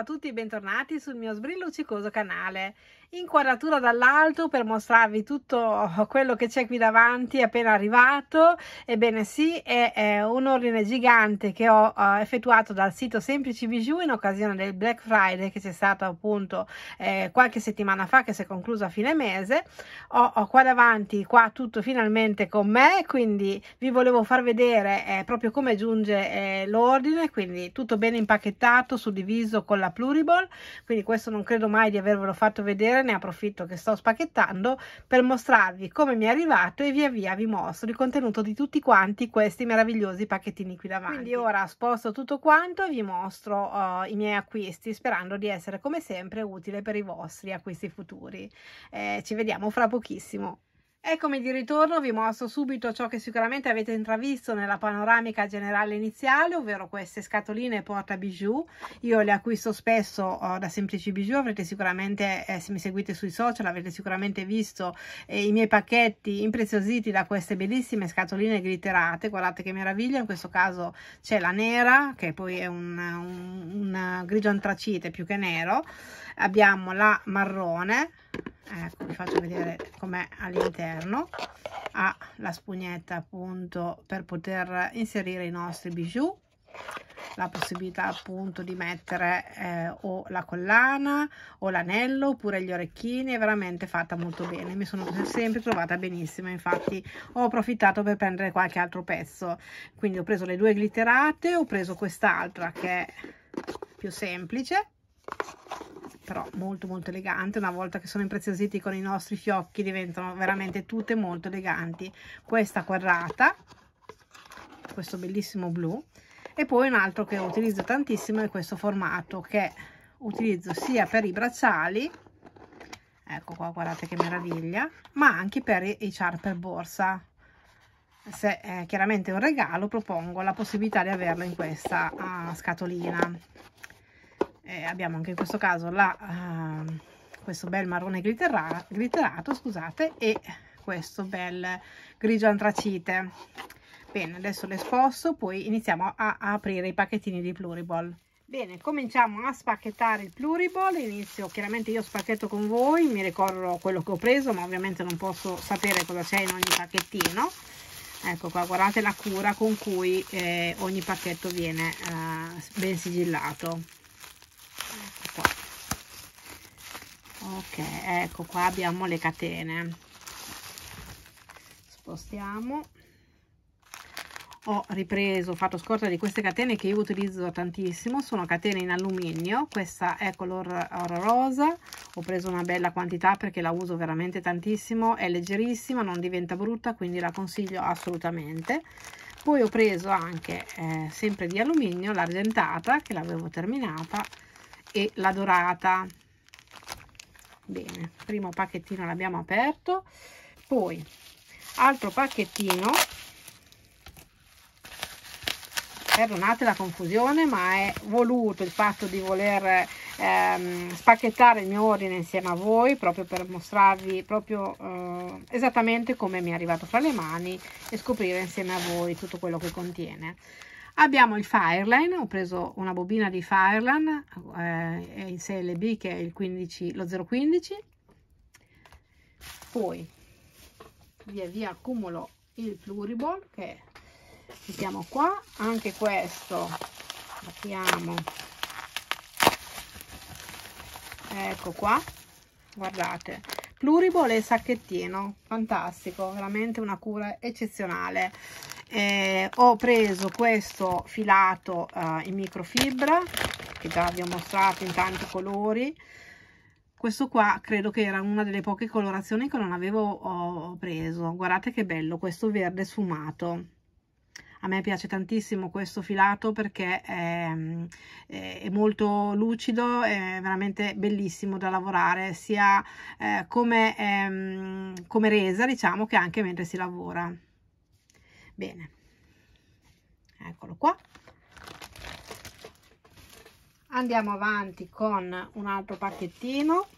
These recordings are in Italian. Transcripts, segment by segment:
ciao a tutti e bentornati sul mio sbrilluccicoso canale. Inquadratura dall'alto per mostrarvi tutto quello che c'è qui davanti appena arrivato. Ebbene sì, è, è un ordine gigante che ho uh, effettuato dal sito Semplici Bijou in occasione del Black Friday che c'è stato appunto eh, qualche settimana fa che si è concluso a fine mese. Ho, ho, qua davanti qua tutto finalmente con me, quindi vi volevo far vedere eh, proprio come giunge eh, l'ordine, quindi tutto bene impacchettato, suddiviso con la la Pluriball, quindi questo non credo mai di avervelo fatto vedere, ne approfitto che sto spacchettando per mostrarvi come mi è arrivato e via via vi mostro il contenuto di tutti quanti questi meravigliosi pacchettini qui davanti. Quindi ora sposto tutto quanto e vi mostro uh, i miei acquisti sperando di essere come sempre utile per i vostri acquisti futuri. Eh, ci vediamo fra pochissimo. Eccomi di ritorno, vi mostro subito ciò che sicuramente avete intravisto nella panoramica generale iniziale, ovvero queste scatoline porta bijou. Io le acquisto spesso oh, da Semplici Bijou, avrete sicuramente, eh, se mi seguite sui social, avete sicuramente visto eh, i miei pacchetti impreziositi da queste bellissime scatoline glitterate. Guardate che meraviglia, in questo caso c'è la nera, che poi è un, un, un grigio antracite più che nero. Abbiamo la marrone ecco vi faccio vedere com'è all'interno ha la spugnetta appunto per poter inserire i nostri bijou la possibilità appunto di mettere eh, o la collana o l'anello oppure gli orecchini è veramente fatta molto bene mi sono sempre trovata benissimo infatti ho approfittato per prendere qualche altro pezzo quindi ho preso le due glitterate ho preso quest'altra che è più semplice però molto molto elegante una volta che sono impreziositi con i nostri fiocchi diventano veramente tutte molto eleganti questa quadrata questo bellissimo blu e poi un altro che utilizzo tantissimo è questo formato che utilizzo sia per i bracciali ecco qua guardate che meraviglia ma anche per i char per borsa se è chiaramente un regalo propongo la possibilità di averlo in questa uh, scatolina eh, abbiamo anche in questo caso la, uh, questo bel marrone glitterato, glitterato scusate, e questo bel grigio antracite. Bene, adesso le sposto, poi iniziamo a, a aprire i pacchettini di Pluriball. Bene, cominciamo a spacchettare il pluriball, inizio, chiaramente io spacchetto con voi, mi ricordo quello che ho preso, ma ovviamente non posso sapere cosa c'è in ogni pacchettino. Ecco qua, guardate la cura con cui eh, ogni pacchetto viene eh, ben sigillato. ok ecco qua abbiamo le catene spostiamo ho ripreso, ho fatto scorta di queste catene che io utilizzo tantissimo, sono catene in alluminio, questa è color rosa, ho preso una bella quantità perché la uso veramente tantissimo, è leggerissima, non diventa brutta, quindi la consiglio assolutamente. Poi ho preso anche, eh, sempre di alluminio, l'argentata, che l'avevo terminata, e la dorata, bene primo pacchettino l'abbiamo aperto poi altro pacchettino perdonate la confusione ma è voluto il fatto di voler ehm, spacchettare il mio ordine insieme a voi proprio per mostrarvi proprio eh, esattamente come mi è arrivato fra le mani e scoprire insieme a voi tutto quello che contiene Abbiamo il Fireline, ho preso una bobina di Fireline eh, in serie B che è il 15, lo 015. Poi via via accumulo il Pluriball che mettiamo qua, anche questo apriamo, ecco qua, guardate, Pluriball e sacchettino, fantastico, veramente una cura eccezionale eh, ho preso questo filato eh, in microfibra che già vi ho mostrato in tanti colori questo qua credo che era una delle poche colorazioni che non avevo preso guardate che bello questo verde sfumato a me piace tantissimo questo filato perché è, è, molto lucido, è veramente bellissimo da lavorare sia eh, come, ehm, come resa diciamo che anche mentre si lavora bene eccolo qua andiamo avanti con un altro pacchettino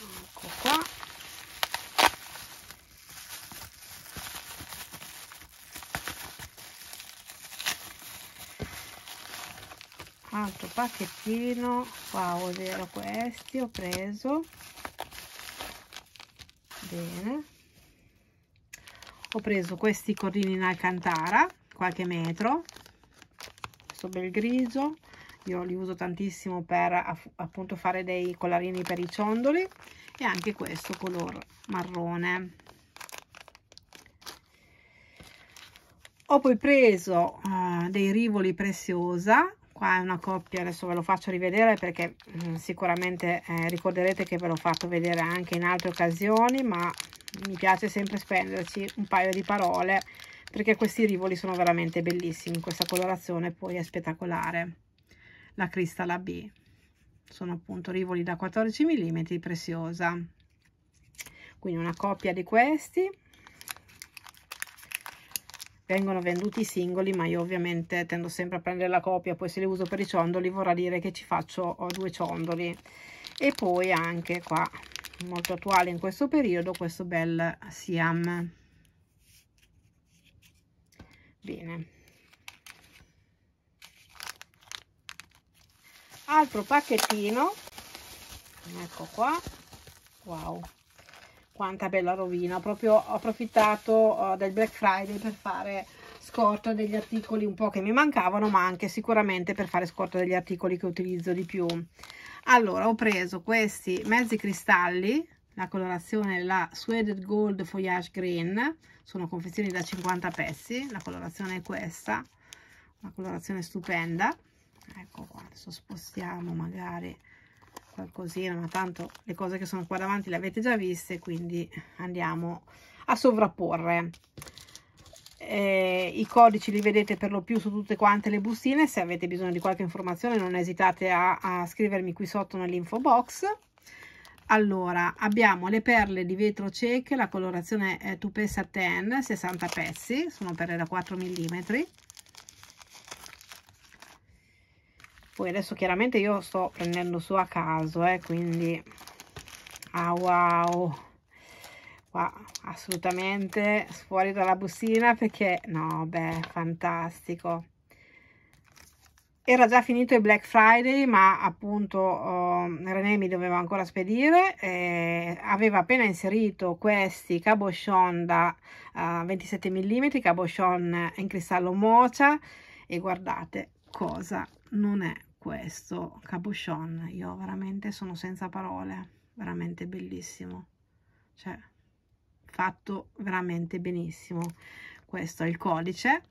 ecco qua altro pacchettino qua ovvero oh, questi ho preso bene ho preso questi cordini in alcantara qualche metro questo bel grigio io li uso tantissimo per appunto fare dei collarini per i ciondoli e anche questo color marrone ho poi preso uh, dei rivoli preziosa qua è una coppia adesso ve lo faccio rivedere perché mh, mm, sicuramente eh, ricorderete che ve l'ho fatto vedere anche in altre occasioni ma mi piace sempre spenderci un paio di parole perché questi rivoli sono veramente bellissimi questa colorazione poi è spettacolare la cristalla B sono appunto rivoli da 14 mm preziosa quindi una coppia di questi vengono venduti singoli ma io ovviamente tendo sempre a prendere la coppia poi se li uso per i ciondoli vorrà dire che ci faccio due ciondoli e poi anche qua molto attuale in questo periodo questo bel Siam bene altro pacchettino ecco qua wow quanta bella rovina proprio ho approfittato uh, del black friday per fare scorta degli articoli un po che mi mancavano ma anche sicuramente per fare scorta degli articoli che utilizzo di più allora ho preso questi mezzi cristalli la colorazione la Suede Gold Foliage Green sono confezioni da 50 pezzi la colorazione è questa una colorazione stupenda ecco qua adesso spostiamo magari qualcosina ma tanto le cose che sono qua davanti le avete già viste quindi andiamo a sovrapporre eh, i codici li vedete per lo più su tutte quante le bustine se avete bisogno di qualche informazione non esitate a, a scrivermi qui sotto nell'info box allora abbiamo le perle di vetro cieche la colorazione è tupé satin 60 pezzi sono perle da 4 mm poi adesso chiaramente io sto prendendo su a caso eh, quindi ah wow qua assolutamente fuori dalla bustina perché no beh fantastico era già finito il Black Friday ma appunto oh, René mi doveva ancora spedire eh, aveva appena inserito questi cabochon da uh, 27 mm cabochon in cristallo mocha e guardate cosa non è questo cabochon io veramente sono senza parole veramente bellissimo cioè fatto veramente benissimo questo è il codice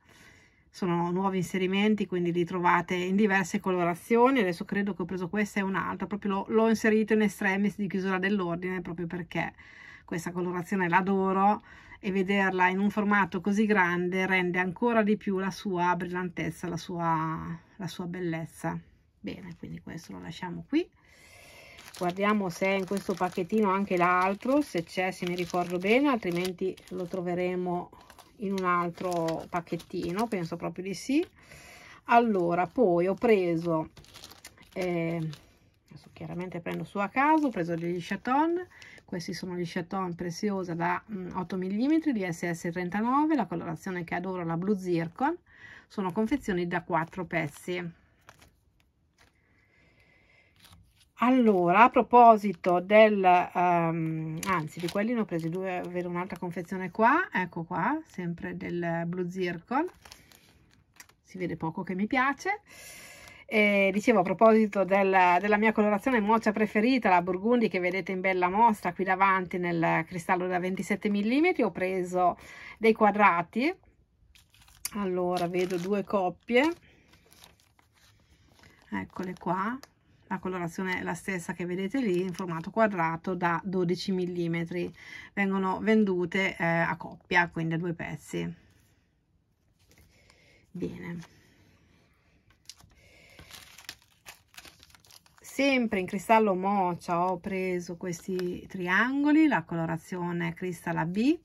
sono nuovi inserimenti quindi li trovate in diverse colorazioni adesso credo che ho preso questa e un'altra proprio l'ho inserito in estremis di chiusura dell'ordine proprio perché questa colorazione l'adoro e vederla in un formato così grande rende ancora di più la sua brillantezza la sua, la sua bellezza bene quindi questo lo lasciamo qui guardiamo se è in questo pacchettino anche l'altro se c'è se mi ricordo bene altrimenti lo troveremo in un altro pacchettino penso proprio di sì allora poi ho preso eh, adesso chiaramente prendo su a caso ho preso degli chaton questi sono gli chaton preziosa da 8 mm di SS39 la colorazione che adoro la blu zircon sono confezioni da 4 pezzi allora a proposito del um, anzi di quelli ne ho presi due vedo un'altra confezione qua ecco qua sempre del blue circle si vede poco che mi piace e dicevo a proposito del, della mia colorazione moccia preferita, la Burgundy che vedete in bella mostra qui davanti nel cristallo da 27 mm, ho preso dei quadrati, allora vedo due coppie, eccole qua, la colorazione è la stessa che vedete lì in formato quadrato da 12 mm vengono vendute eh, a coppia quindi a due pezzi bene sempre in cristallo mocia ho preso questi triangoli la colorazione cristalla B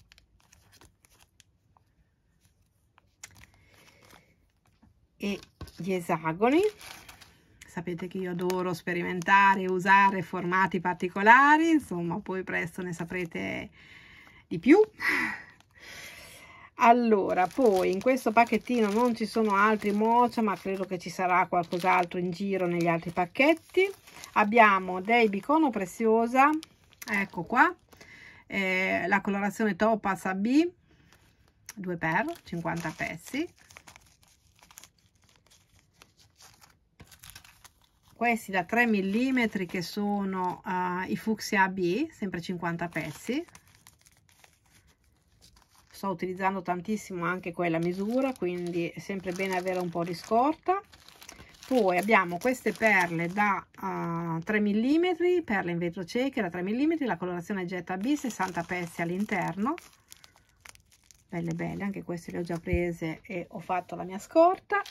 e gli esagoni sapete che io adoro sperimentare, e usare formati particolari, insomma poi presto ne saprete di più. Allora, poi in questo pacchettino non ci sono altri mocha, ma credo che ci sarà qualcos'altro in giro negli altri pacchetti. Abbiamo dei bicono preziosa, ecco qua, eh, la colorazione Topaz AB, 2 per 50 pezzi questi da 3 mm che sono uh, i fucsia AB, sempre 50 pezzi. Sto utilizzando tantissimo anche quella misura, quindi è sempre bene avere un po' di scorta. Poi abbiamo queste perle da uh, 3 mm, perle in vetro cieche da 3 mm, la colorazione Jetta B, 60 pezzi all'interno. Belle belle, anche queste le ho già prese e ho fatto la mia scorta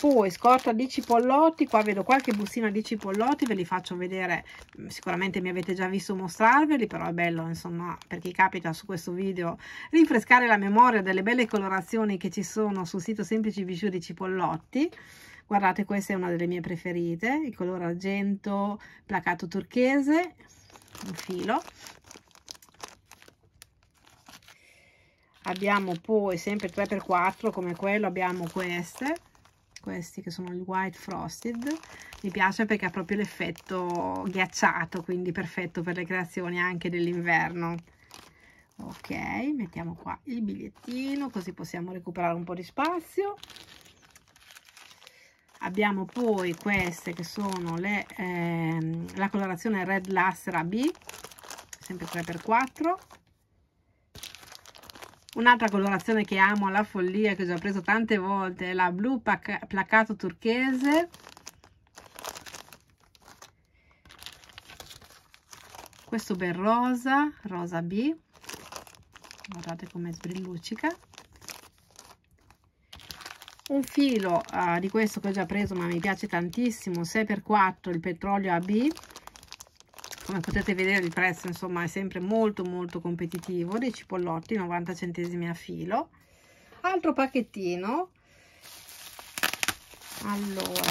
poi scorta di cipollotti qua vedo qualche bustina di cipollotti ve li faccio vedere mm, sicuramente mi avete già visto mostrarveli però è bello insomma per chi capita su questo video rinfrescare la memoria delle belle colorazioni che ci sono sul sito semplici bijou di cipollotti guardate questa è una delle mie preferite il colore argento placato turchese un filo abbiamo poi sempre 3x4 come quello abbiamo queste questi che sono il White Frosted, mi piace perché ha proprio l'effetto ghiacciato, quindi perfetto per le creazioni anche dell'inverno. Ok, mettiamo qua il bigliettino così possiamo recuperare un po' di spazio. Abbiamo poi queste che sono le, ehm, la colorazione Red Lastra B, sempre 3x4 Un'altra colorazione che amo alla follia, che ho già preso tante volte, è la blu placcato turchese. Questo bel rosa, rosa B. Guardate come sbrilluccica. Un filo uh, di questo che ho già preso ma mi piace tantissimo, 6x4, il petrolio AB come potete vedere il prezzo insomma è sempre molto molto competitivo dei cipollotti 90 centesimi a filo altro pacchettino allora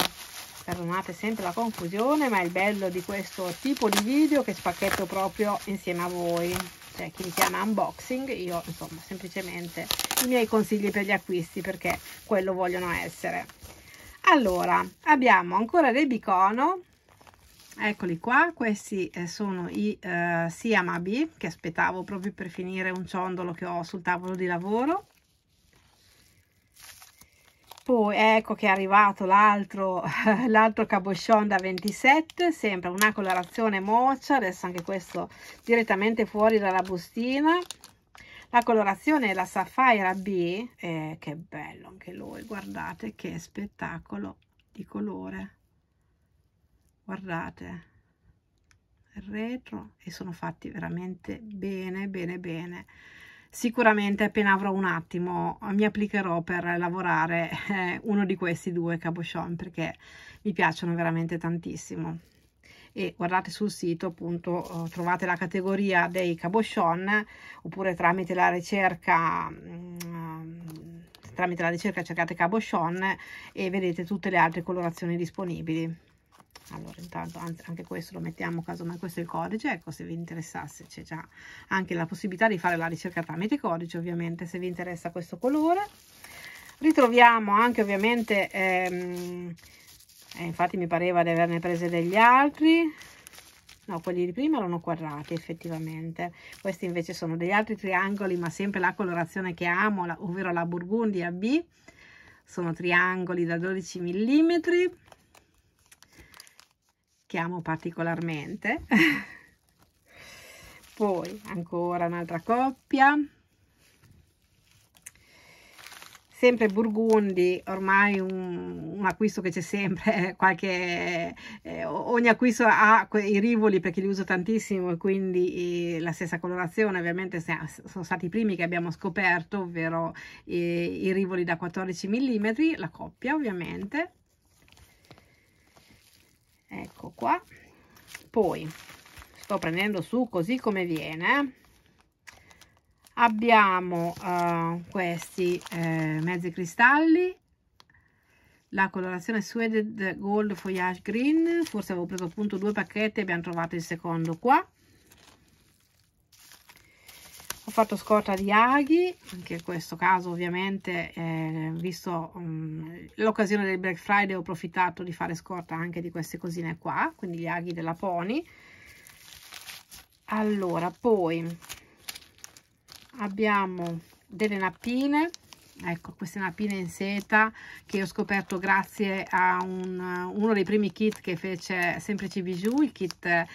perdonate sempre la confusione ma è il bello di questo tipo di video che spacchetto proprio insieme a voi cioè chi mi chiama unboxing io insomma semplicemente i miei consigli per gli acquisti perché quello vogliono essere allora abbiamo ancora del bicono eccoli qua questi eh, sono i eh, Siama B che aspettavo proprio per finire un ciondolo che ho sul tavolo di lavoro poi ecco che è arrivato l'altro l'altro cabochon da 27 sembra una colorazione moccia adesso anche questo direttamente fuori dalla bustina la colorazione è la Sapphire B eh, che bello anche lui guardate che spettacolo di colore guardate il retro e sono fatti veramente bene bene bene sicuramente appena avrò un attimo eh, mi applicherò per lavorare eh, uno di questi due cabochon perché mi piacciono veramente tantissimo e guardate sul sito appunto eh, trovate la categoria dei cabochon oppure tramite la ricerca mm, tramite la ricerca cercate cabochon e vedete tutte le altre colorazioni disponibili allora intanto anche questo lo mettiamo casomai questo è il codice ecco se vi interessasse c'è già anche la possibilità di fare la ricerca tramite codice ovviamente se vi interessa questo colore ritroviamo anche ovviamente ehm, eh, infatti mi pareva di averne prese degli altri no quelli di prima erano quadrati effettivamente questi invece sono degli altri triangoli ma sempre la colorazione che amo la, ovvero la burgundia B sono triangoli da 12 mm che amo particolarmente poi ancora un'altra coppia sempre Burgundi, ormai un, un acquisto che c'è sempre, qualche, eh, ogni acquisto ha i rivoli perché li uso tantissimo e quindi eh, la stessa colorazione, ovviamente se, sono stati i primi che abbiamo scoperto, ovvero eh, i rivoli da 14 mm, la coppia ovviamente, ecco qua poi sto prendendo su così come viene abbiamo uh, questi eh, mezzi cristalli la colorazione Suede Gold Foliage Green forse avevo preso appunto due pacchetti e abbiamo trovato il secondo qua ho fatto scorta di aghi anche in questo caso ovviamente eh, visto mm, l'occasione del Black Friday ho approfittato di fare scorta anche di queste cosine qua quindi gli aghi della Pony allora poi abbiamo delle nappine ecco questa è una pina in seta che ho scoperto grazie a un, uno dei primi kit che fece semplice bijou il kit eh,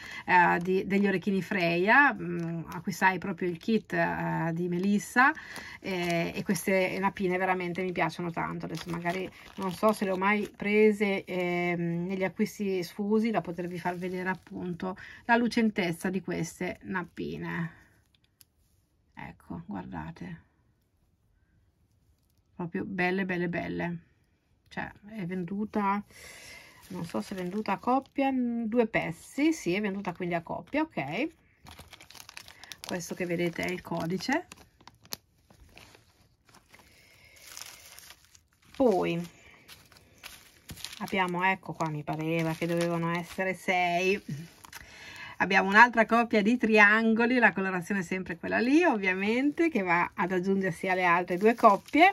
di, degli orecchini Freya mh, mm, acquistai proprio il kit eh, di Melissa eh, e queste napine veramente mi piacciono tanto adesso magari non so se le ho mai prese negli ehm, acquisti sfusi da potervi far vedere appunto la lucentezza di queste nappine ecco guardate proprio belle belle belle cioè è venduta non so se è venduta a coppia mm, due pezzi sì è venduta quindi a coppia ok questo che vedete è il codice poi abbiamo ecco qua mi pareva che dovevano essere sei abbiamo un'altra coppia di triangoli la colorazione è sempre quella lì ovviamente che va ad aggiungersi alle altre due coppie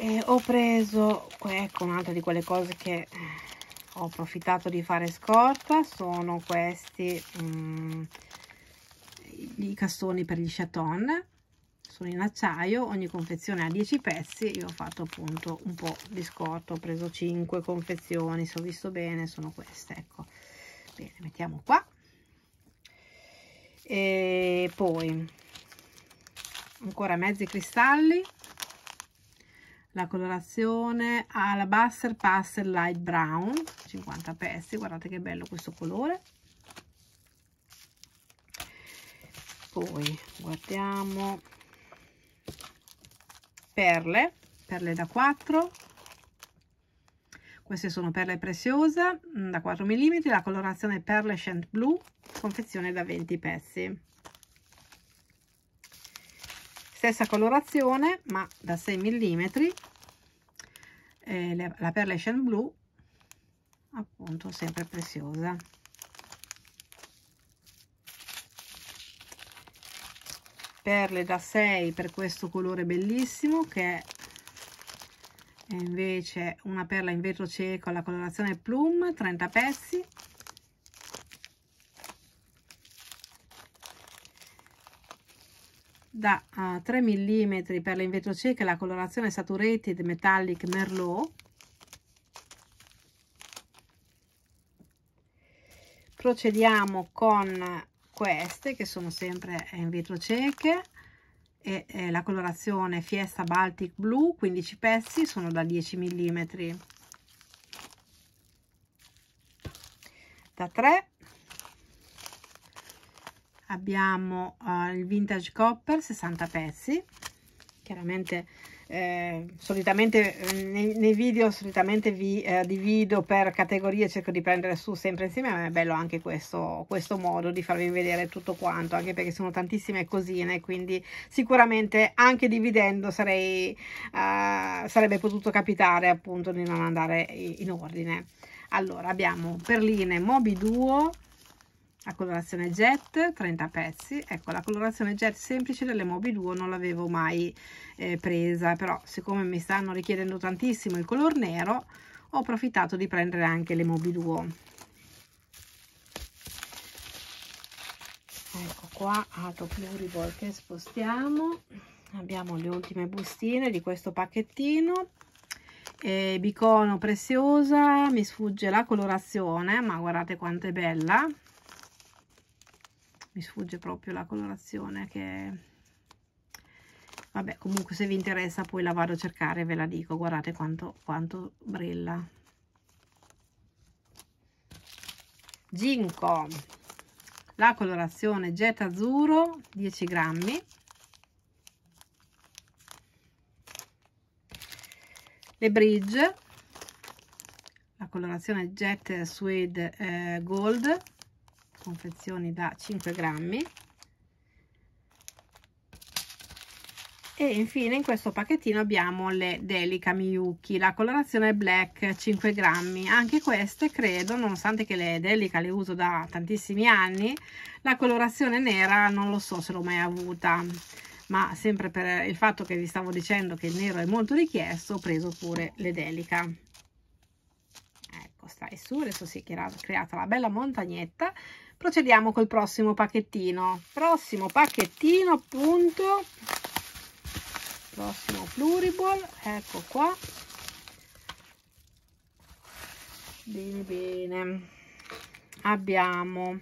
eh, ho preso ecco un'altra di quelle cose che eh, ho approfittato di fare scorta sono questi um, i castoni per gli chaton sono in acciaio ogni confezione ha 10 pezzi io ho fatto appunto un po' di scorta ho preso 5 confezioni se ho visto bene sono queste ecco bene mettiamo qua e poi ancora mezzi cristalli la colorazione Alabaster Pastel Light Brown 50 pezzi guardate che bello questo colore poi guardiamo perle perle da 4 queste sono perle preziosa mm, da 4 mm la colorazione perle scent blu confezione da 20 pezzi stessa colorazione ma da 6 mm eh, la perlation blu appunto sempre preziosa perle da 6 per questo colore bellissimo che è invece una perla in vetro cieco alla colorazione plum 30 pezzi da uh, 3 mm per in vetro cieche la colorazione Saturated Metallic Merlot procediamo con queste che sono sempre in vetro cieche e, e la colorazione Fiesta Baltic Blue 15 pezzi sono da 10 mm da 3 abbiamo uh, il vintage copper 60 pezzi chiaramente eh, solitamente eh, nei, nei, video solitamente vi eh, divido per categorie cerco di prendere su sempre insieme ma è bello anche questo, questo modo di farvi vedere tutto quanto anche perché sono tantissime cosine quindi sicuramente anche dividendo sarei, eh, sarebbe potuto capitare appunto di non andare in ordine allora abbiamo perline mobi duo a colorazione jet 30 pezzi ecco la colorazione jet semplice delle mobi duo non l'avevo mai eh, presa però siccome mi stanno richiedendo tantissimo il color nero ho approfittato di prendere anche le mobi duo ecco qua altro pluriball che spostiamo abbiamo le ultime bustine di questo pacchettino eh, bicono preziosa mi sfugge la colorazione ma guardate quanto è bella mi sfugge proprio la colorazione che vabbè comunque se vi interessa poi la vado a cercare ve la dico guardate quanto, quanto brilla ginkgo la colorazione jet azzurro 10 grammi le bridge la colorazione jet suede eh, gold confezioni da 5 grammi e infine in questo pacchettino abbiamo le Delica Miyuki la colorazione black 5 grammi anche queste credo nonostante che le Delica le uso da tantissimi anni la colorazione nera non lo so se l'ho mai avuta ma sempre per il fatto che vi stavo dicendo che il nero è molto richiesto ho preso pure le Delica ecco stai su adesso si è creata la bella montagnetta procediamo col prossimo pacchettino prossimo pacchettino appunto prossimo pluriball ecco qua bene bene abbiamo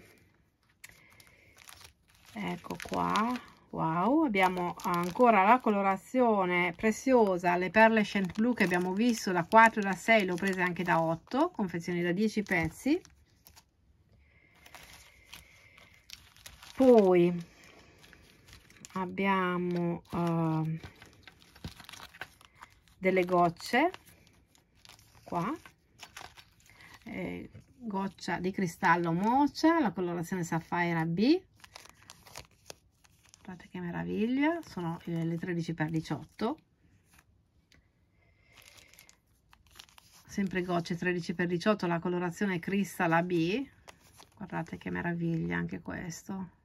ecco qua wow abbiamo ancora la colorazione preziosa le perle scent blu che abbiamo visto da 4 da 6 le ho prese anche da 8 confezioni da 10 pezzi poi abbiamo uh, delle gocce qua eh, goccia di cristallo mocia la colorazione sapphire b guardate che meraviglia sono le 13 x 18 sempre gocce 13 x 18 la colorazione cristalla b guardate che meraviglia anche questo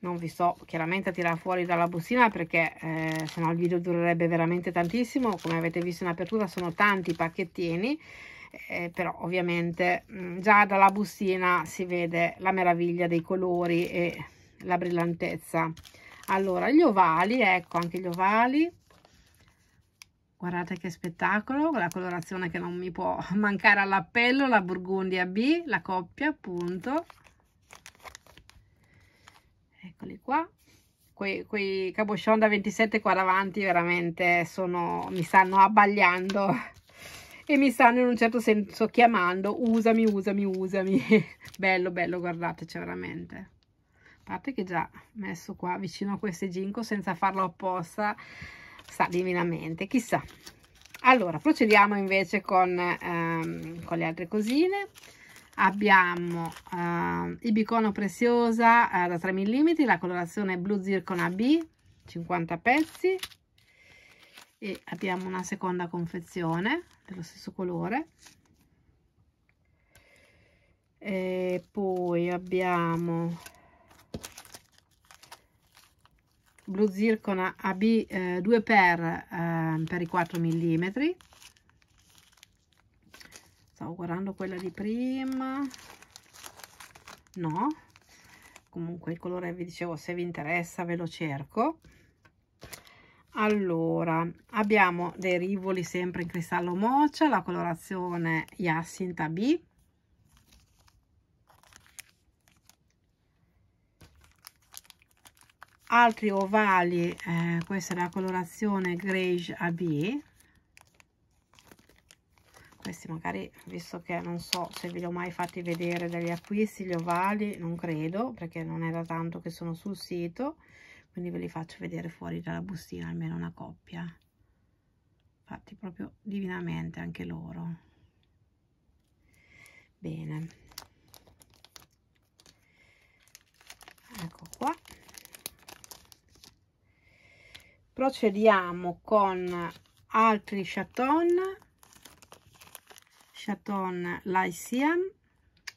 non vi sto chiaramente a tirare fuori dalla bustina perché eh, sennò il video durerebbe veramente tantissimo come avete visto in apertura sono tanti pacchettini eh, però ovviamente mh, mm, già dalla bustina si vede la meraviglia dei colori e la brillantezza allora gli ovali ecco anche gli ovali guardate che spettacolo la colorazione che non mi può mancare all'appello la burgundia b la coppia appunto eccoli qua quei, quei cabochon da 27 qua davanti veramente sono, mi stanno abbagliando e mi stanno in un certo senso chiamando usami, usami, usami bello, bello, guardate c'è veramente a parte che già messo qua vicino a queste ginkgo senza farlo apposta sta divinamente, chissà allora procediamo invece con, ehm, con le altre cosine abbiamo eh, Ibicono Preziosa eh, da 3 mm, la colorazione blu Zircon AB, 50 pezzi e abbiamo una seconda confezione dello stesso colore e poi abbiamo blu Zircon AB eh, 2x eh, per i 4 mm stavo guardando quella di prima no comunque il colore vi dicevo se vi interessa ve lo cerco allora abbiamo dei rivoli sempre in cristallo moccia la colorazione Jacinta B altri ovali eh, questa è la colorazione Grage AB questi magari visto che non so se ve li ho mai fatti vedere degli acquisti gli ovali non credo perché non era tanto che sono sul sito quindi ve li faccio vedere fuori dalla bustina almeno una coppia fatti proprio divinamente anche loro bene ecco qua procediamo con altri chaton chaton lyceum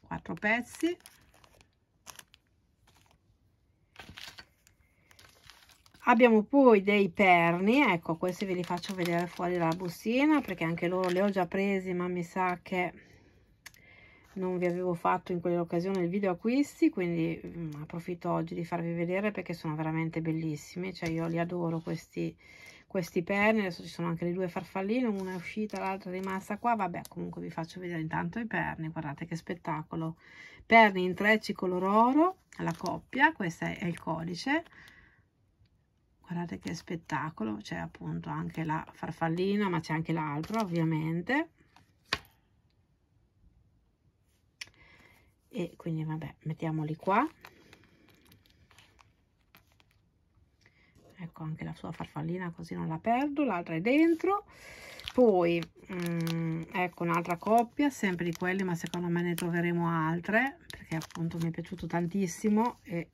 4 pezzi abbiamo poi dei perni ecco questi ve li faccio vedere fuori dalla bustina perché anche loro li ho già presi ma mi sa che non vi avevo fatto in quell'occasione il video acquisti quindi mh, mm, approfitto oggi di farvi vedere perché sono veramente bellissimi cioè io li adoro questi questi perni, adesso ci sono anche le due farfalline, una è uscita, l'altra è rimasta qua, vabbè comunque vi faccio vedere intanto i perni, guardate che spettacolo, perni in trecci color oro, alla coppia, questo è il codice, guardate che spettacolo, c'è appunto anche la farfallina, ma c'è anche l'altra ovviamente, e quindi vabbè mettiamoli qua ecco anche la sua farfallina così non la perdo l'altra è dentro poi mh, mm, ecco un'altra coppia sempre di quelli ma secondo me ne troveremo altre perché appunto mi è piaciuto tantissimo e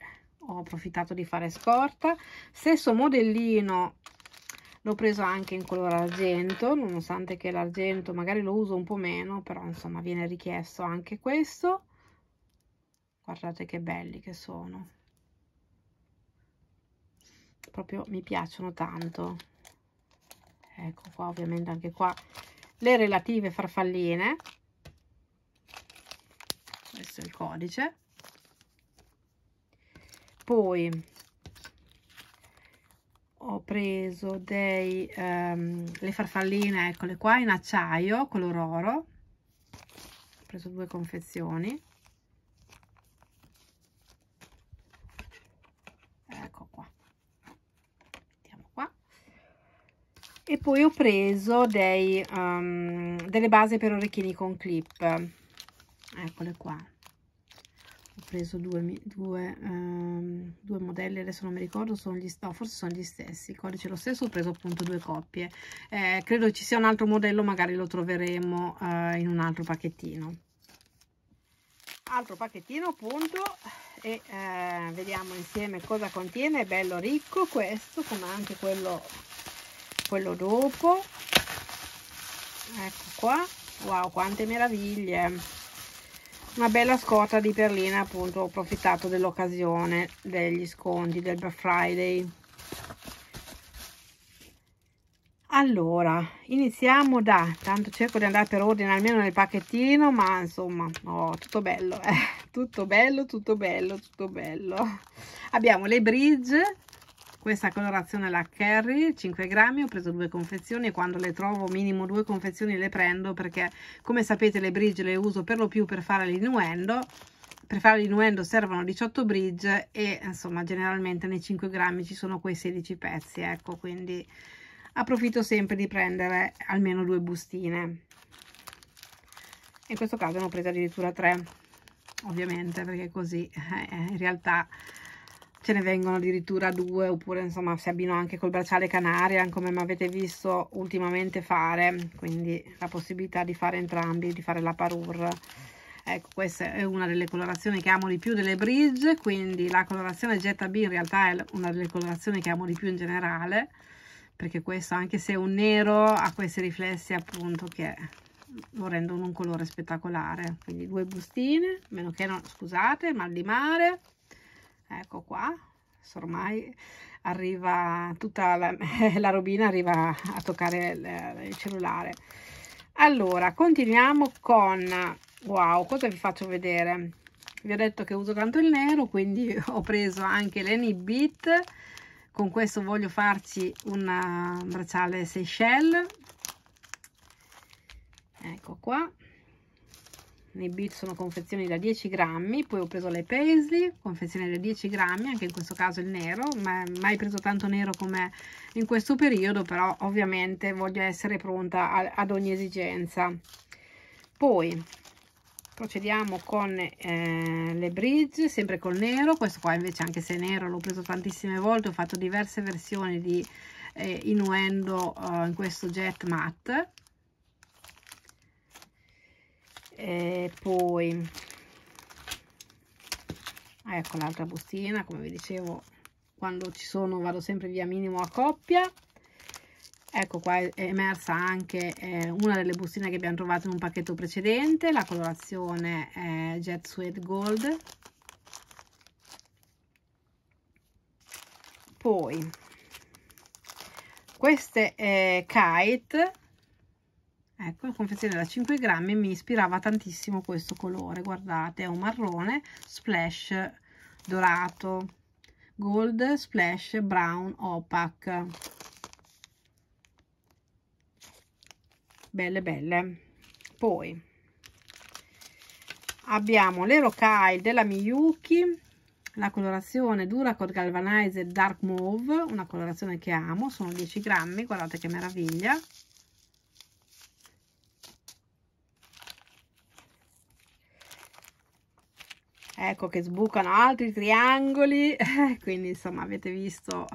ho approfittato di fare scorta stesso modellino l'ho preso anche in colore argento nonostante che l'argento magari lo uso un po' meno però insomma viene richiesto anche questo guardate che belli che sono proprio mi piacciono tanto ecco qua ovviamente anche qua le relative farfalline questo è il codice poi ho preso dei um, le farfalline eccole qua in acciaio color oro ho preso due confezioni poi ho preso dei, um, delle base per orecchini con clip eccole qua ho preso due, due, um, due modelli adesso non mi ricordo sono gli, no, forse sono gli stessi il codice è lo stesso ho preso appunto due coppie eh, credo ci sia un altro modello magari lo troveremo uh, in un altro pacchettino altro pacchettino appunto e eh, vediamo insieme cosa contiene è bello ricco questo come anche quello quello dopo ecco qua wow quante meraviglie una bella scorta di perlina appunto ho approfittato dell'occasione degli sconti del Black Friday allora iniziamo da tanto cerco di andare per ordine almeno nel pacchettino ma insomma oh, tutto bello eh. tutto bello tutto bello tutto bello abbiamo le bridge questa colorazione la Kerry 5 grammi ho preso due confezioni e quando le trovo minimo due confezioni le prendo perché come sapete le bridge le uso per lo più per fare l'inuendo per fare l'inuendo servono 18 bridge e insomma generalmente nei 5 grammi ci sono quei 16 pezzi ecco quindi approfitto sempre di prendere almeno due bustine in questo caso ne ho presa addirittura tre ovviamente perché così eh, in realtà ce ne vengono addirittura due oppure insomma si abbino anche col bracciale Canarian come mi avete visto ultimamente fare quindi la possibilità di fare entrambi di fare la parure ecco questa è una delle colorazioni che amo di più delle bridge quindi la colorazione Jetta B in realtà è una delle colorazioni che amo di più in generale perché questo anche se è un nero ha questi riflessi appunto che lo rendono un colore spettacolare quindi due bustine meno che non scusate mal di mare ecco qua ormai arriva tutta la, la, robina arriva a toccare il, il, cellulare allora continuiamo con wow cosa vi faccio vedere vi ho detto che uso tanto il nero quindi ho preso anche l'Enibit con questo voglio farci un eh, bracciale Seychelles ecco qua nei beat sono confezioni da 10 grammi poi ho preso le paisley confezioni da 10 grammi anche in questo caso il nero ma mai preso tanto nero come in questo periodo però ovviamente voglio essere pronta a, ad ogni esigenza poi procediamo con eh, le bridge sempre col nero questo qua invece anche se è nero l'ho preso tantissime volte ho fatto diverse versioni di eh, innuendo eh, in questo jet matte e poi ah, ecco l'altra bustina come vi dicevo quando ci sono vado sempre via minimo a coppia ecco qua è emersa anche eh, una delle bustine che abbiamo trovato in un pacchetto precedente la colorazione è jet suede gold poi queste eh, kite ecco il confezione da 5 grammi mi ispirava tantissimo questo colore guardate è un marrone splash dorato gold splash brown opaque belle belle poi abbiamo le kyle della miyuki la colorazione Duracod galvanizer Dark Mauve, una colorazione che amo, sono 10 grammi, guardate che meraviglia. ecco che sbucano altri triangoli eh, quindi insomma avete visto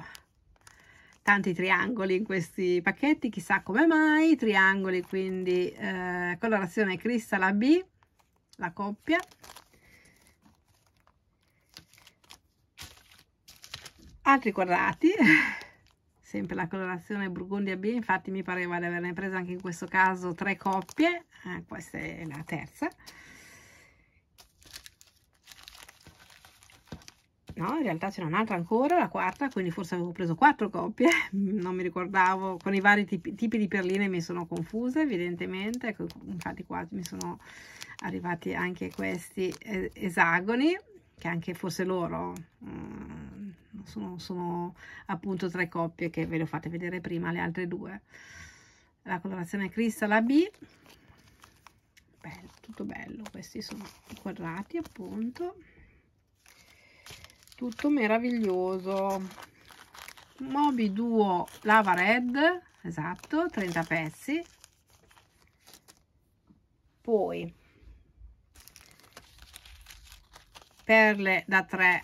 tanti triangoli in questi pacchetti chissà come mai triangoli quindi eh, colorazione cristalla B la coppia altri quadrati sempre la colorazione Burgundia B infatti mi pareva di averne presa anche in questo caso tre coppie eh, questa è la terza no in realtà c'era un'altra ancora la quarta quindi forse avevo preso quattro coppie non mi ricordavo con i vari tipi, tipi di perline mi sono confusa evidentemente ecco, infatti qua mi sono arrivati anche questi eh, esagoni che anche forse loro mm, sono, sono appunto tre coppie che ve le ho fatte vedere prima le altre due la colorazione cristalla B bello, tutto bello questi sono i quadrati appunto tutto meraviglioso mobi Duo Lava Red esatto 30 pezzi poi perle da 3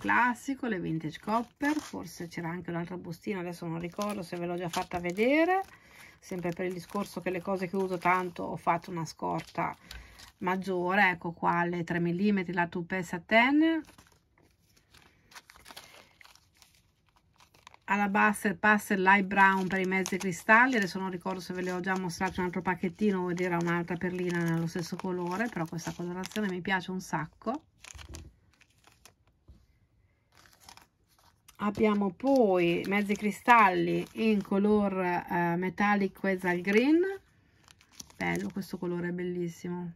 classico le vintage copper forse c'era anche un'altra bustina adesso non ricordo se ve l'ho già fatta vedere sempre per il discorso che le cose che uso tanto ho fatto una scorta maggiore ecco qua le 3 mm la 2 satin alla Buster Pastel Light Brown per i mezzi cristalli, adesso non ricordo se ve le ho già mostrato un altro pacchettino o era un'altra perlina nello stesso colore, però questa colorazione mi piace un sacco. Abbiamo poi mezzi cristalli in color eh, metallic quetzal green, bello questo colore, è bellissimo.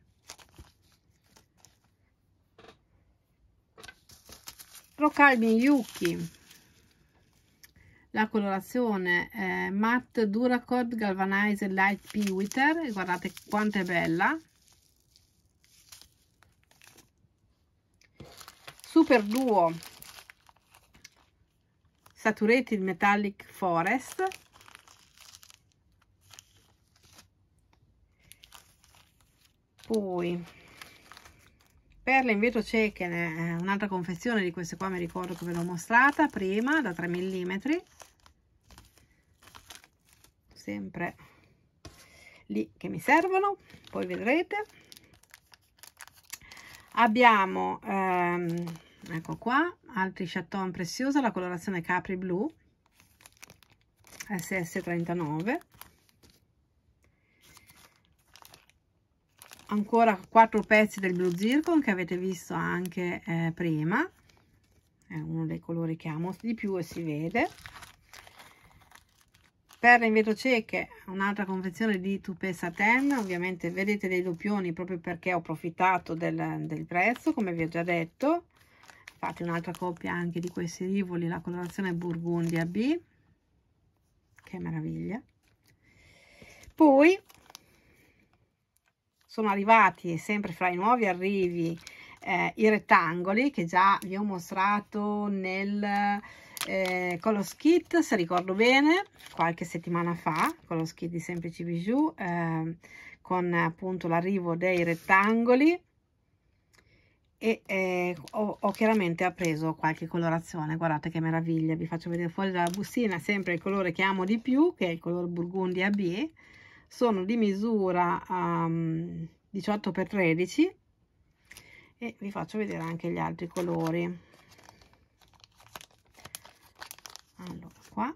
Rocalbi Yuki la colorazione eh, matte duracord galvanized light pewter guardate quanto è bella super duo saturated metallic forest poi perle in vetro cieche eh, un'altra confezione di queste qua mi ricordo che ve l'ho mostrata prima da 3 mm sempre lì che mi servono poi vedrete abbiamo ehm, ecco qua altri chaton preziosa la colorazione capri blu ss39 ancora quattro pezzi del blu zircon che avete visto anche eh, prima è uno dei colori che amo di più e si vede perle in vetro cieche un'altra confezione di tupé satin ovviamente vedete dei doppioni proprio perché ho approfittato del, del prezzo come vi ho già detto infatti un'altra coppia anche di questi rivoli la colorazione burgundia b che meraviglia poi sono arrivati sempre fra i nuovi arrivi eh, i rettangoli che già vi ho mostrato nel eh, Colors Kit, se ricordo bene, qualche settimana fa, con lo Kit di Semplici Bijou, eh, con appunto l'arrivo dei rettangoli e eh, ho, ho, chiaramente appreso qualche colorazione guardate che meraviglia vi faccio vedere fuori dalla bustina sempre il colore che amo di più che è il colore burgundia B sono di misura um, ehm, 18x13 e vi faccio vedere anche gli altri colori allora qua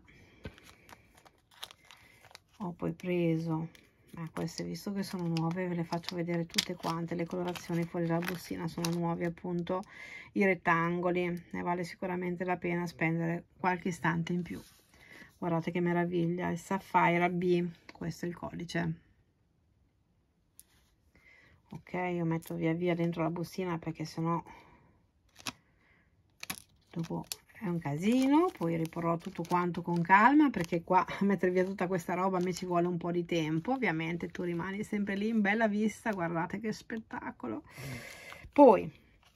ho poi preso ma queste visto che sono nuove ve le faccio vedere tutte quante le colorazioni fuori dalla bustina sono nuovi appunto i rettangoli ne vale sicuramente la pena spendere qualche istante in più guardate che meraviglia il sapphire B questo è il codice ok io metto via via dentro la bustina perché sennò dopo è un casino poi riporrò tutto quanto con calma perché qua a mettere via tutta questa roba mi ci vuole un po' di tempo ovviamente tu rimani sempre lì in bella vista guardate che spettacolo poi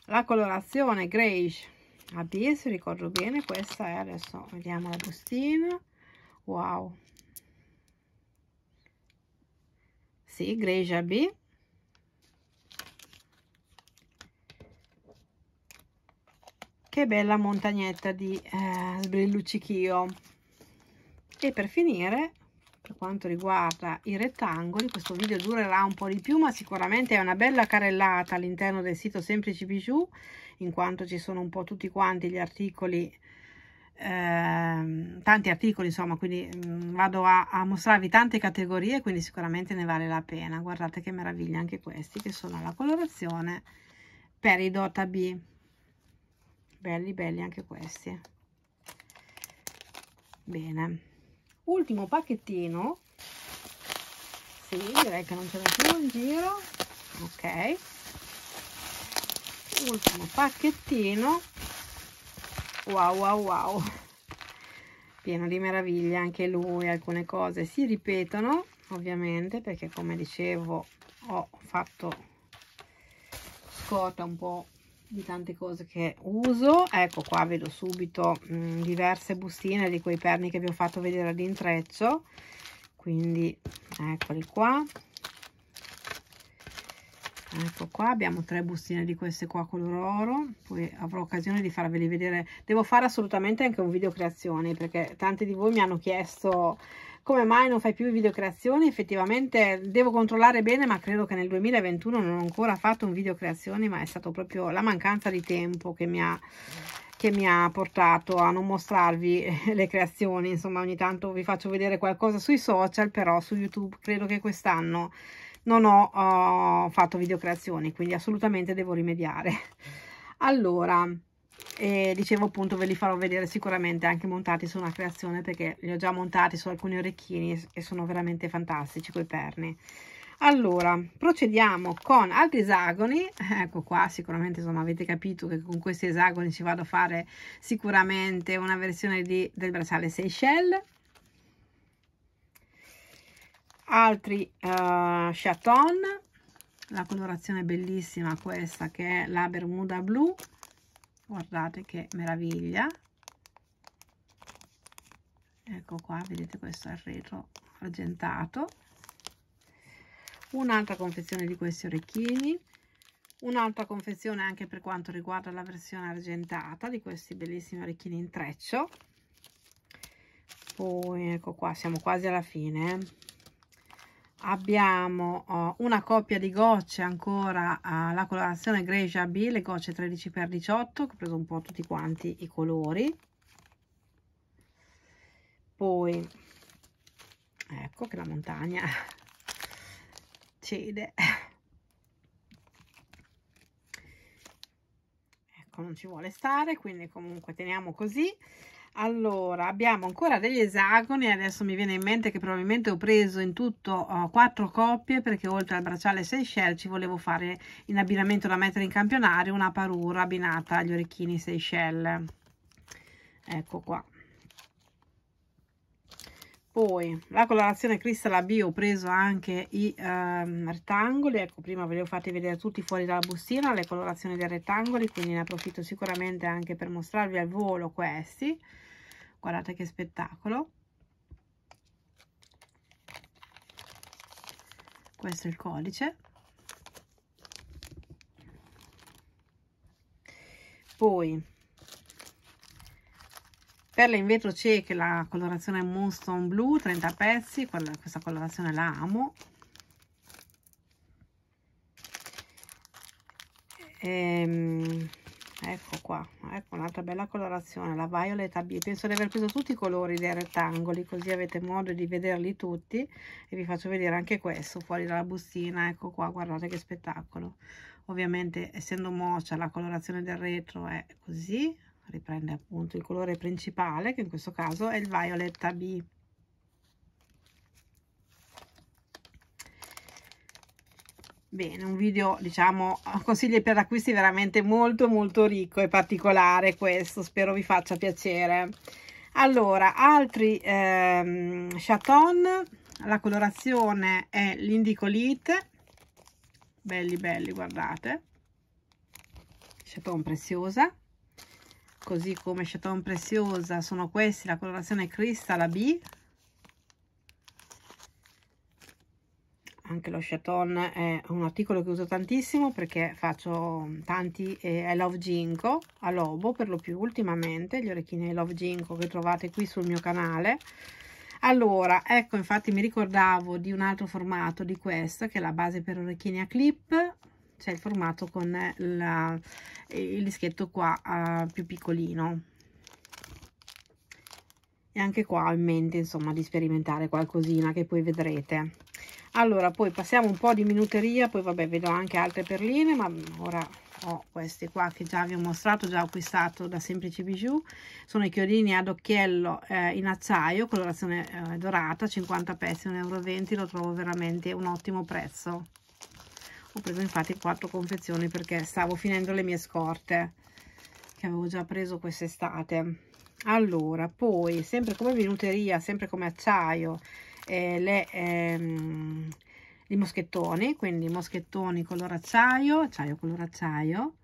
la colorazione a abyss ricordo bene questa è adesso vediamo la bustina wow esse igreja B. Che bella montagnetta di eh, sbrilluccichio. E per finire, per quanto riguarda i rettangoli, questo video durerà un po' di più, ma sicuramente è una bella carellata all'interno del sito Semplici Bijou, in quanto ci sono un po' tutti quanti gli articoli Ehm, tanti articoli, insomma, quindi mh, mm, vado a, a, mostrarvi tante categorie, quindi sicuramente ne vale la pena. Guardate che meraviglia anche questi, che sono la colorazione per i Dota B. Belli, belli anche questi. Bene. Ultimo pacchettino. Sì, direi che non ce n'è più in giro. Ok. Ultimo pacchettino wow wow wow pieno di meraviglia anche lui alcune cose si ripetono ovviamente perché come dicevo ho fatto scorta un po' di tante cose che uso ecco qua vedo subito mh, mm, diverse bustine di quei perni che vi ho fatto vedere ad intreccio quindi eccoli qua ecco qua abbiamo tre bustine di queste qua color oro poi avrò occasione di farveli vedere devo fare assolutamente anche un video creazioni perché tanti di voi mi hanno chiesto come mai non fai più video creazioni effettivamente devo controllare bene ma credo che nel 2021 non ho ancora fatto un video creazioni ma è stato proprio la mancanza di tempo che mi ha che mi ha portato a non mostrarvi le creazioni insomma ogni tanto vi faccio vedere qualcosa sui social però su youtube credo che quest'anno non ho uh, fatto creazioni quindi assolutamente devo rimediare. Allora, e dicevo appunto ve li farò vedere sicuramente anche montati su una creazione perché li ho già montati su alcuni orecchini e sono veramente fantastici coi perni allora procediamo con altri esagoni ecco qua sicuramente insomma avete capito che con questi esagoni ci vado a fare sicuramente una versione di, del bracciale Seychelles altri uh, chaton la colorazione bellissima questa che è la bermuda blu guardate che meraviglia ecco qua vedete questo è retro argentato un'altra confezione di questi orecchini un'altra confezione anche per quanto riguarda la versione argentata di questi bellissimi orecchini in treccio poi ecco qua siamo quasi alla fine eh abbiamo oh, una coppia di gocce ancora alla ah, uh, colorazione Grecia B, le gocce 13x18, ho preso un po' tutti quanti i colori. Poi, ecco che la montagna cede. Ecco, non ci vuole stare, quindi comunque teniamo così allora abbiamo ancora degli esagoni adesso mi viene in mente che probabilmente ho preso in tutto uh, coppie perché oltre al bracciale 6 shell ci volevo fare in abbinamento da mettere in campionario una parura abbinata agli orecchini 6 shell ecco qua poi la colorazione cristalla b ho preso anche i ehm, rettangoli ecco prima ve li ho fatti vedere tutti fuori dalla bustina le colorazioni dei rettangoli quindi ne approfitto sicuramente anche per mostrarvi al volo questi guardate che spettacolo questo è il codice poi Perle in vetro cieche, la colorazione Moonstone Blue, 30 pezzi, questa colorazione la amo. Ehm, ecco qua, ecco un'altra bella colorazione, la Violeta B. Penso di aver preso tutti i colori dei rettangoli, così avete modo di vederli tutti. E vi faccio vedere anche questo fuori dalla bustina, ecco qua, guardate che spettacolo. Ovviamente essendo mocia la colorazione del retro è così, riprende appunto il colore principale che in questo caso è il violetta B Bene, un video, diciamo, consigli per acquisti veramente molto molto ricco e particolare questo, spero vi faccia piacere. Allora, altri ehm, chaton, la colorazione è l'indicolite, belli belli, guardate, chaton preziosa così come chaton preziosa sono questi la colorazione Crystal la b anche lo chaton è un articolo che uso tantissimo perché faccio tanti eh, I love ginkgo a lobo per lo più ultimamente gli orecchini I love ginkgo che trovate qui sul mio canale allora ecco infatti mi ricordavo di un altro formato di questo che è la base per orecchini a clip cioè il formato con la, il dischetto qua uh, più piccolino e anche qua ho in mente insomma di sperimentare qualcosina che poi vedrete allora poi passiamo un po' di minuteria poi vabbè vedo anche altre perline ma ora ho queste qua che già vi ho mostrato già acquistato da semplici bijou sono i chiodini ad occhiello eh, in acciaio colorazione eh, dorata 50 pezzi 1,20 euro lo trovo veramente un ottimo prezzo ho preso infatti quattro confezioni perché stavo finendo le mie scorte che avevo già preso quest'estate allora poi sempre come minuteria sempre come acciaio eh, le, ehm, i moschettoni quindi moschettoni color acciaio acciaio color acciaio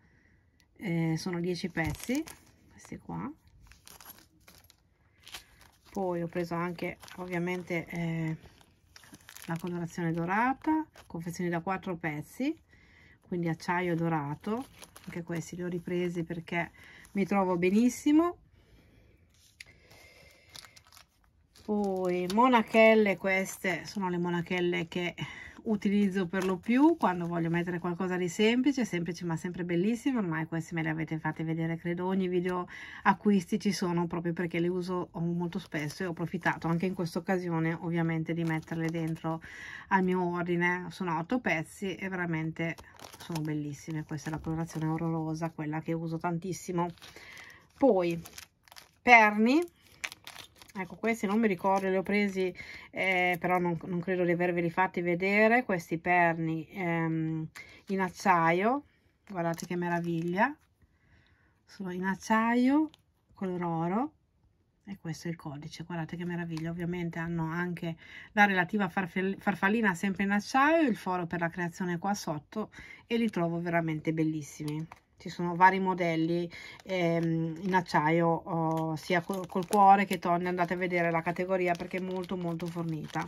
eh, sono 10 pezzi questi qua poi ho preso anche ovviamente eh, la colorazione dorata confezioni da quattro pezzi quindi acciaio dorato anche questi li ho ripresi perché mi trovo benissimo poi monachelle queste sono le monachelle che utilizzo per lo più quando voglio mettere qualcosa di semplice semplice ma sempre bellissimo ormai questi me li avete fatti vedere credo ogni video acquisti ci sono proprio perché li uso molto spesso e ho approfittato anche in questa occasione ovviamente di metterle dentro al mio ordine sono otto pezzi e veramente sono bellissime questa è la colorazione oro rosa quella che uso tantissimo poi perni Ecco, questi non mi ricordo, li ho presi, eh, però non, non, credo di averveli fatti vedere, questi perni ehm, in acciaio, guardate che meraviglia, sono in acciaio, color oro, e questo è il codice, guardate che meraviglia, ovviamente hanno anche la relativa farfallina sempre in acciaio, il foro per la creazione qua sotto, e li trovo veramente bellissimi ci sono vari modelli ehm, in acciaio oh, sia col, col, cuore che tonne andate a vedere la categoria perché è molto molto fornita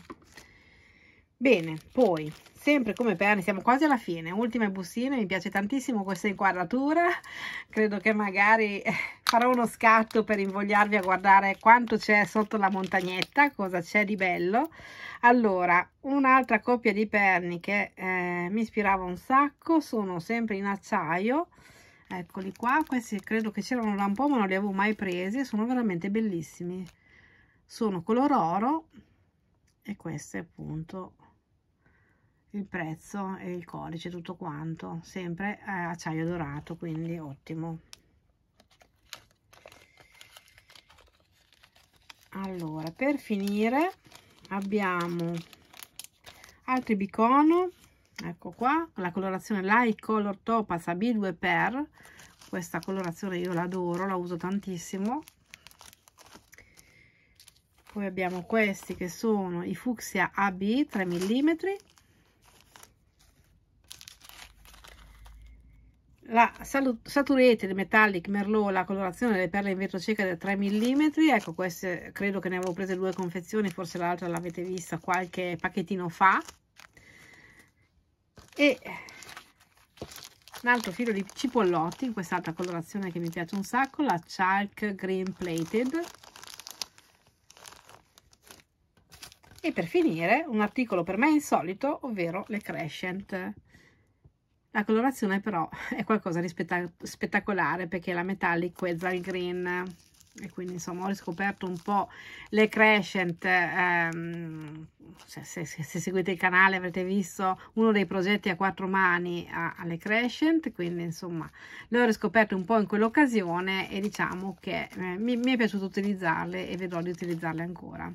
bene poi sempre come perni siamo quasi alla fine ultime bustine mi piace tantissimo questa inquadratura credo che magari eh, farò uno scatto per invogliarvi a guardare quanto c'è sotto la montagnetta cosa c'è di bello allora un'altra coppia di perni che eh, mi ispirava un sacco sono sempre in acciaio eccoli qua questi credo che c'erano da un po' ma non li avevo mai presi sono veramente bellissimi sono color oro e questo è appunto il prezzo e il codice tutto quanto sempre acciaio dorato quindi ottimo allora per finire abbiamo altri bicono ecco qua la colorazione light color topaz a b2 per questa colorazione io l'adoro la uso tantissimo poi abbiamo questi che sono i fucsia AB 3 mm la saturated metallic merlot la colorazione delle perle in vetro cieca da 3 mm ecco queste credo che ne avevo prese due confezioni forse l'altra l'avete vista qualche pacchettino fa e un altro filo di cipollotti in quest'altra colorazione che mi piace un sacco la chalk green plated e per finire un articolo per me insolito ovvero le crescent la colorazione però è qualcosa di spettac spettacolare perché è la metallic quetzal green e quindi insomma ho riscoperto un po' le crescent ehm, se, se, se, seguite il canale avrete visto uno dei progetti a quattro mani alle crescent quindi insomma le ho riscoperte un po' in quell'occasione e diciamo che eh, mi, mi è piaciuto utilizzarle e vedrò di utilizzarle ancora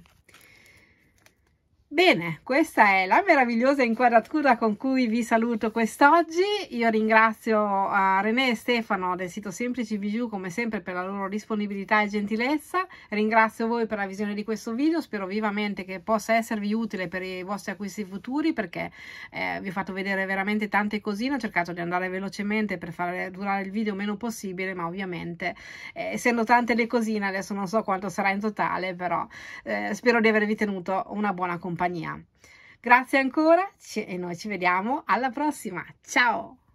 Bene, questa è la meravigliosa inquadratura con cui vi saluto quest'oggi. Io ringrazio uh, René e Stefano del sito Semplici Bijou come sempre per la loro disponibilità e gentilezza. Ringrazio voi per la visione di questo video, spero vivamente che possa esservi utile per i vostri acquisti futuri perché eh, vi ho fatto vedere veramente tante cosine, ho cercato di andare velocemente per far durare il video meno possibile, ma ovviamente eh, essendo tante le cosine adesso non so quanto sarà in totale, però eh, spero di avervi tenuto una buona compagnia compagnia. Grazie ancora e noi ci vediamo alla prossima. Ciao!